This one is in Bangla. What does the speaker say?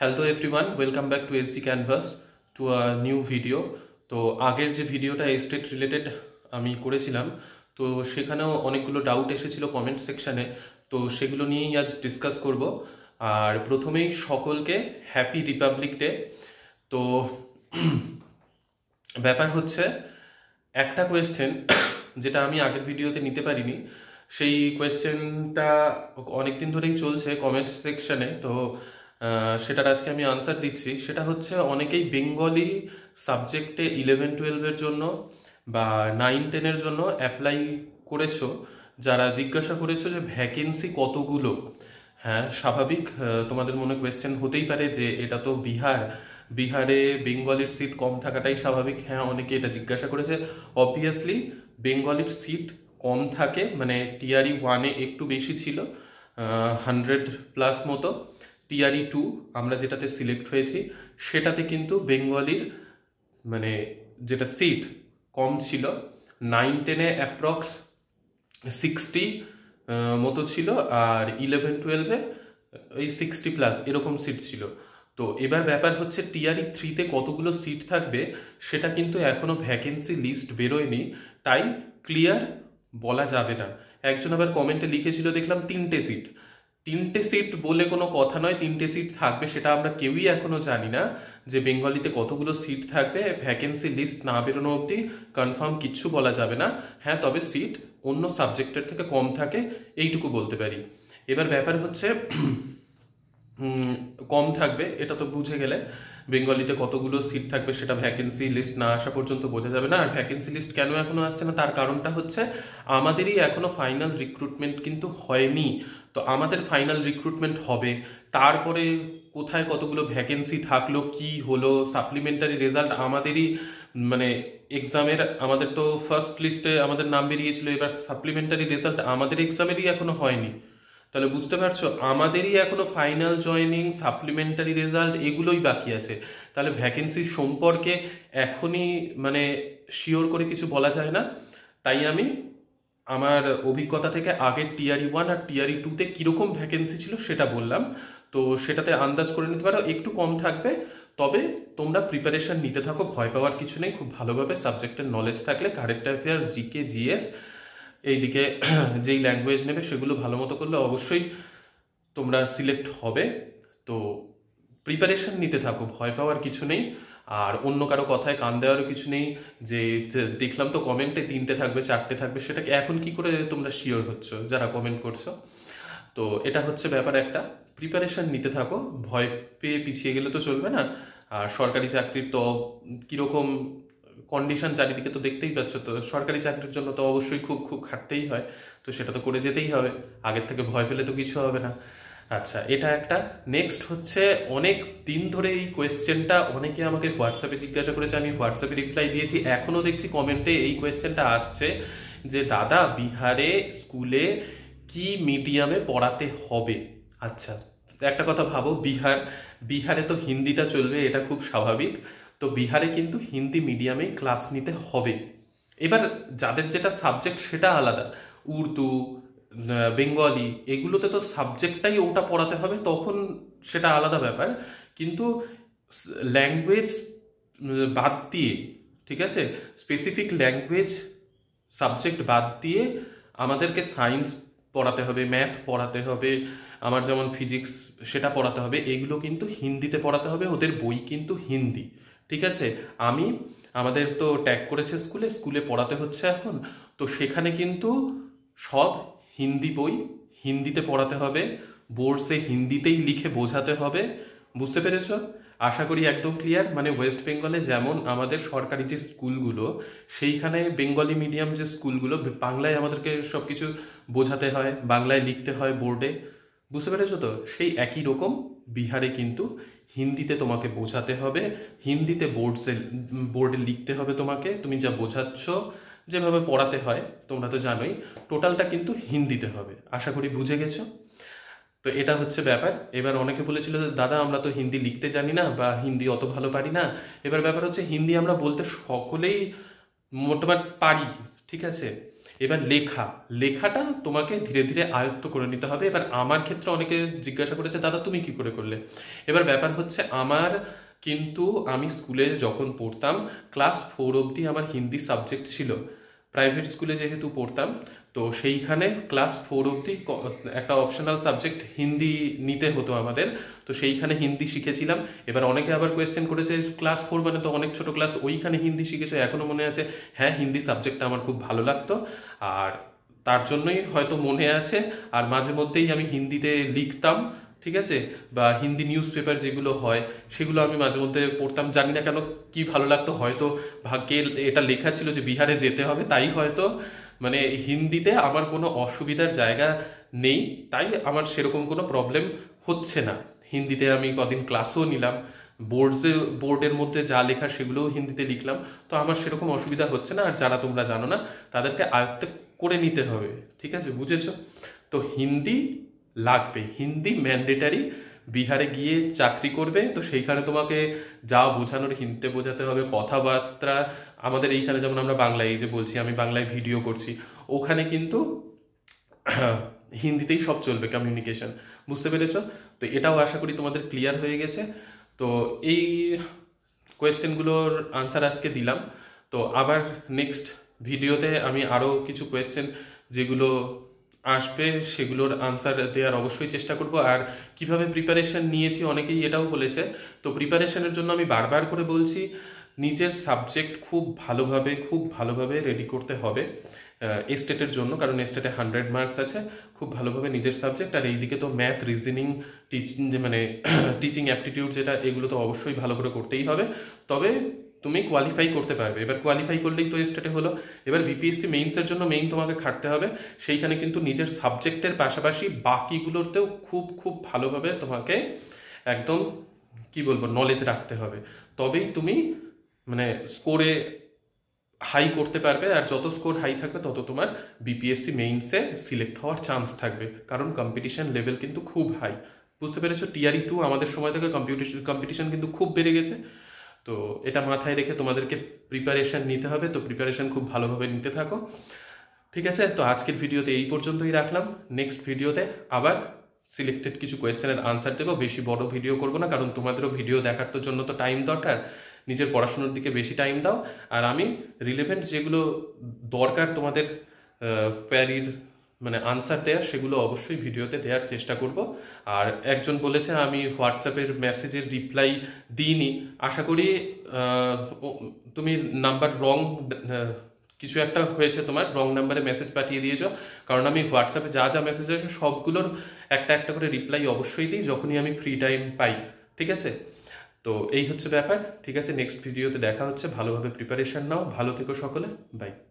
hello everyone welcome back to AC canvas to a new video তো আগের যে ভিডিওটা এস্টেট রিলেটেড আমি করেছিলাম তো সেখানেও অনেকগুলো ডাউট এসেছিল কমেন্ট সেকশানে তো সেগুলো নিয়েই আজ ডিসকাস করব আর প্রথমেই সকলকে হ্যাপি রিপাবলিক ডে তো ব্যাপার হচ্ছে একটা কোয়েশ্চেন যেটা আমি আগের ভিডিওতে নিতে পারিনি সেই কোয়েশ্চেনটা অনেকদিন ধরেই চলছে কমেন্ট সেকশানে তো সেটার আজকে আমি আনসার দিচ্ছি সেটা হচ্ছে অনেকেই বেঙ্গলি সাবজেক্টে ইলেভেন টুয়েলভের জন্য বা নাইন টেনের জন্য অ্যাপ্লাই করেছো যারা জিজ্ঞাসা করেছো যে ভ্যাকেন্সি কতগুলো হ্যাঁ স্বাভাবিক তোমাদের মনে কোয়েশ্চেন হতেই পারে যে এটা তো বিহার বিহারে বেঙ্গলির সিট কম থাকাটাই স্বাভাবিক হ্যাঁ অনেকে এটা জিজ্ঞাসা করেছে অবভিয়াসলি বেঙ্গলির সিট কম থাকে মানে টিআরই ওয়ানে e একটু বেশি ছিল হান্ড্রেড প্লাস মতো টিআরই টু আমরা যেটাতে সিলেক্ট হয়েছি সেটাতে কিন্তু বেঙ্গলির মানে যেটা সিট কম ছিল নাইন টেনে অ্যাপ্রক্স সিক্সটি মতো ছিল আর ইলেভেন টুয়েলভে এই সিক্সটি প্লাস এরকম সিট ছিল তো এবার ব্যাপার হচ্ছে টিআরই থ্রিতে কতগুলো সিট থাকবে সেটা কিন্তু এখনও ভ্যাকেন্সি লিস্ট বেরোয়নি তাই ক্লিয়ার বলা যাবে না একজন আবার কমেন্টে লিখেছিল দেখলাম তিনটে সিট তিনটে সিট বলে কোনো কথা নয় তিনটে সিট থাকবে সেটা আমরা কেউই এখনও জানি না যে বেঙ্গলিতে কতগুলো সিট থাকবে ভ্যাকেন্সি লিস্ট না বেরোনো অবধি কনফার্ম কিচ্ছু বলা যাবে না হ্যাঁ তবে সিট অন্য সাবজেক্টের থেকে কম থাকে এইটুকু বলতে পারি এবার ব্যাপার হচ্ছে কম থাকবে এটা তো বুঝে গেলে বেঙ্গলিতে কতগুলো সিট থাকবে সেটা ভ্যাকেন্সি লিস্ট না আসা পর্যন্ত বোঝা যাবে না আর ভ্যাকেন্সি লিস্ট কেন এখনো আসছে না তার কারণটা হচ্ছে আমাদেরই এখনো ফাইনাল রিক্রুটমেন্ট কিন্তু হয়নি তো আমাদের ফাইনাল রিক্রুটমেন্ট হবে তারপরে কোথায় কতগুলো ভ্যাকেন্সি থাকলো কি হলো সাপ্লিমেন্টারি রেজাল্ট আমাদেরই মানে এক্সামের আমাদের তো ফার্স্ট লিস্টে আমাদের নাম বেরিয়েছিল এবার সাপ্লিমেন্টারি রেজাল্ট আমাদের এক্সামেরই এখনো হয়নি তাহলে বুঝতে পারছো আমাদেরই এখনো ফাইনাল জয়নিং সাপ্লিমেন্টারি রেজাল্ট এগুলোই বাকি আছে তাহলে ভ্যাকেন্সি সম্পর্কে এখনই মানে শিওর করে কিছু বলা যায় না তাই আমি আমার অভিজ্ঞতা থেকে আগের টিয়ারি ওয়ান আর টিয়ারি টুতে কীরকম ভ্যাকেন্সি ছিল সেটা বললাম তো সেটাতে আন্দাজ করে নিতে পারো একটু কম থাকবে তবে তোমরা প্রিপারেশান নিতে থাকো ভয় পাওয়ার কিছু নেই খুব ভালোভাবে সাবজেক্টের নলেজ থাকলে কারেক্ট অ্যাফেয়ার্স জিকে জিএস এইদিকে যেই ল্যাঙ্গুয়েজ নেবে সেগুলো ভালো মতো করলে অবশ্যই তোমরা সিলেক্ট হবে তো প্রিপারেশান নিতে থাকো ভয় পাওয়ার কিছু নেই আর অন্য কারো কথায় কান দেওয়ারও কিছু নেই যে দেখলাম তো কমেন্টে তিনটে থাকবে চারটে থাকবে সেটাকে এখন কি করে তোমরা শিওর হচ্ছ যারা কমেন্ট করছো তো এটা হচ্ছে ব্যাপার একটা প্রিপারেশান নিতে থাকো ভয় পেয়ে পিছিয়ে গেলে তো চলবে না আর সরকারি চাকরির তো কীরকম কন্ডিশন চারিদিকে তো দেখতেই পাচ্ছ তো সরকারি চাকরির জন্য তো অবশ্যই খুব খুব খাটতেই হয় তো সেটা তো করে যেতেই হবে আগের থেকে ভয় পেলে তো কিছু হবে না আচ্ছা এটা একটা নেক্সট হচ্ছে অনেক দিন ধরে এই কোয়েশ্চেনটা অনেকে আমাকে হোয়াটসঅ্যাপে জিজ্ঞাসা করেছে আমি হোয়াটসঅ্যাপে রিপ্লাই দিয়েছি এখনও দেখছি কমেন্টে এই কোয়েশ্চেনটা আসছে যে দাদা বিহারে স্কুলে কি মিডিয়ামে পড়াতে হবে আচ্ছা একটা কথা ভাবো বিহার বিহারে তো হিন্দিটা চলবে এটা খুব স্বাভাবিক তো বিহারে কিন্তু হিন্দি মিডিয়ামেই ক্লাস নিতে হবে এবার যাদের যেটা সাবজেক্ট সেটা আলাদা উর্দু বেঙ্গলি এগুলোতে তো সাবজেক্টটাই ওটা পড়াতে হবে তখন সেটা আলাদা ব্যাপার কিন্তু ল্যাঙ্গুয়েজ বাদ দিয়ে ঠিক আছে স্পেসিফিক ল্যাঙ্গুয়েজ সাবজেক্ট বাদ দিয়ে আমাদেরকে সায়েন্স পড়াতে হবে ম্যাথ পড়াতে হবে আমার যেমন ফিজিক্স সেটা পড়াতে হবে এগুলো কিন্তু হিন্দিতে পড়াতে হবে ওদের বই কিন্তু হিন্দি ঠিক আছে আমি আমাদের তো ট্যাগ করেছে স্কুলে স্কুলে পড়াতে হচ্ছে এখন তো সেখানে কিন্তু সব হিন্দি বই হিন্দিতে পড়াতে হবে বোর্ডসে হিন্দিতেই লিখে বোঝাতে হবে বুঝতে পেরেছ আশা করি একদম ক্লিয়ার মানে ওয়েস্ট বেঙ্গলে যেমন আমাদের সরকারি যে স্কুলগুলো সেইখানে বেঙ্গলি মিডিয়াম যে স্কুলগুলো বাংলায় আমাদেরকে সব কিছু বোঝাতে হয় বাংলায় লিখতে হয় বোর্ডে বুঝতে পেরেছো তো সেই একই রকম বিহারে কিন্তু হিন্দিতে তোমাকে বোঝাতে হবে হিন্দিতে বোর্ডসে বোর্ডে লিখতে হবে তোমাকে তুমি যা বোঝাচ্ছ যেভাবে পড়াতে হয় তোমরা তো জানোই টোটালটা কিন্তু হিন্দিতে হবে আশা করি বুঝে গেছো তো এটা হচ্ছে ব্যাপার এবার অনেকে বলেছিল দাদা আমরা তো হিন্দি লিখতে জানি না বা হিন্দি অত ভালো পারি না এবার ব্যাপার হচ্ছে হিন্দি আমরা বলতে সকলেই মোটামুটি পারি ঠিক আছে এবার লেখা লেখাটা তোমাকে ধীরে ধীরে আয়ত্ত করে নিতে হবে এবার আমার ক্ষেত্রে অনেকে জিজ্ঞাসা করেছে দাদা তুমি কি করে করলে এবার ব্যাপার হচ্ছে আমার কিন্তু আমি স্কুলে যখন পড়তাম ক্লাস ফোর অবধি আমার হিন্দি সাবজেক্ট ছিল প্রাইভেট স্কুলে যেহেতু পড়তাম তো সেইখানে ক্লাস ফোর অবধি একটা অপশনাল সাবজেক্ট হিন্দি নিতে হতো আমাদের তো সেইখানে হিন্দি শিখেছিলাম এবার অনেকে আবার কোয়েশ্চেন করেছে ক্লাস ফোর মানে তো অনেক ছোট ক্লাস ওইখানে হিন্দি শিখেছে এখনও মনে আছে হ্যাঁ হিন্দি সাবজেক্টটা আমার খুব ভালো লাগতো আর তার জন্যই হয়তো মনে আছে আর মাঝে মধ্যেই আমি হিন্দিতে লিখতাম ঠিক আছে বা হিন্দি নিউজ পেপার যেগুলো হয় সেগুলো আমি মাঝে মধ্যে পড়তাম জানি না কেন কি ভালো লাগতো হয়তো ভাগ্যে এটা লেখা ছিল যে বিহারে যেতে হবে তাই হয়তো মানে হিন্দিতে আমার কোনো অসুবিধার জায়গা নেই তাই আমার সেরকম কোনো প্রবলেম হচ্ছে না হিন্দিতে আমি কদিন ক্লাসও নিলাম বোর্ডসে বোর্ডের মধ্যে যা লেখা সেগুলোও হিন্দিতে লিখলাম তো আমার সেরকম অসুবিধা হচ্ছে না আর যারা তোমরা জানো না তাদেরকে আয়ত্ত করে নিতে হবে ঠিক আছে বুঝেছো তো হিন্দি লাগবে হিন্দি ম্যান্ডেটারি বিহারে গিয়ে চাকরি করবে তো সেইখানে তোমাকে যা বোঝানোর হিন্দিতে বোঝাতে হবে কথাবার্তা আমাদের এইখানে যেমন আমরা বাংলায় এই যে বলছি আমি বাংলায় ভিডিও করছি ওখানে কিন্তু হিন্দিতেই সব চলবে কমিউনিকেশন বুঝতে পেরেছ তো এটাও আশা করি তোমাদের ক্লিয়ার হয়ে গেছে তো এই কোয়েশ্চেনগুলোর আনসার আজকে দিলাম তো আবার নেক্সট ভিডিওতে আমি আরও কিছু কোয়েশ্চেন যেগুলো আসবে সেগুলোর আনসার দেওয়ার অবশ্যই চেষ্টা করব আর কিভাবে প্রিপারেশান নিয়েছি অনেকেই এটাও বলেছে তো প্রিপারেশানের জন্য আমি বারবার করে বলছি নিজের সাবজেক্ট খুব ভালোভাবে খুব ভালোভাবে রেডি করতে হবে এস্টেটের জন্য কারণ এস্টেটে হান্ড্রেড মার্কস আছে খুব ভালোভাবে নিজের সাবজেক্ট আর এইদিকে তো ম্যাথ রিজনিং টিচিং মানে টিচিং অ্যাপটিটিউড যেটা এগুলো তো অবশ্যই ভালো করে করতেই হবে তবে তুমি কোয়ালিফাই করতে পারবে এবার কোয়ালিফাই করলেই তো স্টেটে হলো এবার বিপিএসসি মেইনসের জন্য মেইন তোমাকে খাটতে হবে সেইখানে কিন্তু নিজের সাবজেক্টের পাশাপাশি বাকিগুলোতেও খুব খুব ভালোভাবে তোমাকে একদম কি বলবো নলেজ রাখতে হবে তবেই তুমি মানে স্কোরে হাই করতে পারবে আর যত স্কোর হাই থাকবে তত তোমার বিপিএসসি মেইনসে সিলেক্ট হওয়ার চান্স থাকবে কারণ কম্পিটিশান লেভেল কিন্তু খুব হাই বুঝতে পেরেছো টিআরই টু e আমাদের সময় থেকে কম্পিটিশন কম্পিটিশান কিন্তু খুব বেড়ে গেছে তো এটা মাথায় রেখে তোমাদেরকে প্রিপারেশান নিতে হবে তো প্রিপারেশান খুব ভালোভাবে নিতে থাকো ঠিক আছে তো আজকের ভিডিওতে এই পর্যন্তই রাখলাম নেক্সট ভিডিওতে আবার সিলেক্টেড কিছু কোয়েশ্চেনের আনসার দেবো বেশি বড় ভিডিও করব না কারণ তোমাদেরও ভিডিও দেখার তো জন্য তো টাইম দরকার নিজের পড়াশোনার দিকে বেশি টাইম দাও আর আমি রিলেভেন্ট যেগুলো দরকার তোমাদের প্যারির মানে আনসার দেওয়ার সেগুলো অবশ্যই ভিডিওতে দেওয়ার চেষ্টা করব আর একজন বলেছে আমি হোয়াটসঅ্যাপের মেসেজের রিপ্লাই দিইনি আশা করি তুমি নাম্বার রং কিছু একটা হয়েছে তোমার রং নাম্বারে মেসেজ পাঠিয়ে দিয়েছ কারণ আমি হোয়াটসঅ্যাপে যা যা মেসেজ আসে সবগুলোর একটা একটা করে রিপ্লাই অবশ্যই দিই যখনই আমি ফ্রি টাইম পাই ঠিক আছে তো এই হচ্ছে ব্যাপার ঠিক আছে নেক্সট ভিডিওতে দেখা হচ্ছে ভালোভাবে প্রিপারেশান নাও ভালো থেকো সকলে বাই